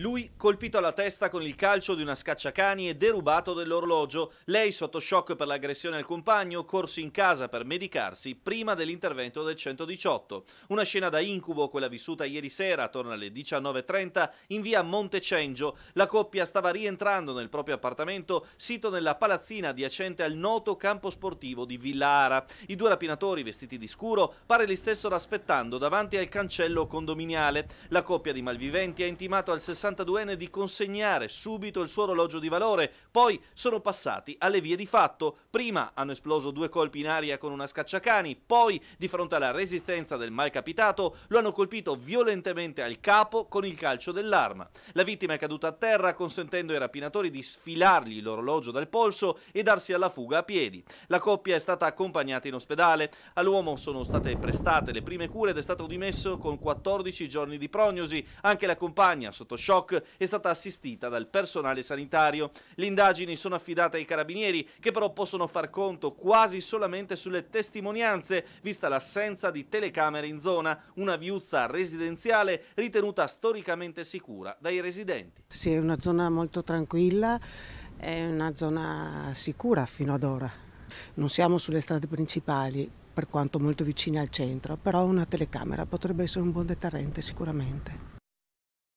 Lui colpito alla testa con il calcio di una scacciacani e derubato dell'orologio, lei sotto shock per l'aggressione al compagno, corso in casa per medicarsi prima dell'intervento del 118. Una scena da incubo quella vissuta ieri sera attorno alle 19.30 in via Montecengio. La coppia stava rientrando nel proprio appartamento sito nella palazzina adiacente al noto campo sportivo di Villara. I due rapinatori vestiti di scuro pare li stessero aspettando davanti al cancello condominiale. La coppia di malviventi ha intimato al 60 62enne di consegnare subito il suo orologio di valore, poi sono passati alle vie di fatto. Prima hanno esploso due colpi in aria con una scacciacani, poi di fronte alla resistenza del mal capitato, lo hanno colpito violentemente al capo con il calcio dell'arma. La vittima è caduta a terra consentendo ai rapinatori di sfilargli l'orologio dal polso e darsi alla fuga a piedi. La coppia è stata accompagnata in ospedale, all'uomo sono state prestate le prime cure ed è stato dimesso con 14 giorni di prognosi. Anche la compagna sotto shock shock è stata assistita dal personale sanitario. Le indagini sono affidate ai carabinieri che però possono far conto quasi solamente sulle testimonianze, vista l'assenza di telecamere in zona, una viuzza residenziale ritenuta storicamente sicura dai residenti. Sì, è una zona molto tranquilla, è una zona sicura fino ad ora. Non siamo sulle strade principali, per quanto molto vicine al centro, però una telecamera potrebbe essere un buon deterrente sicuramente.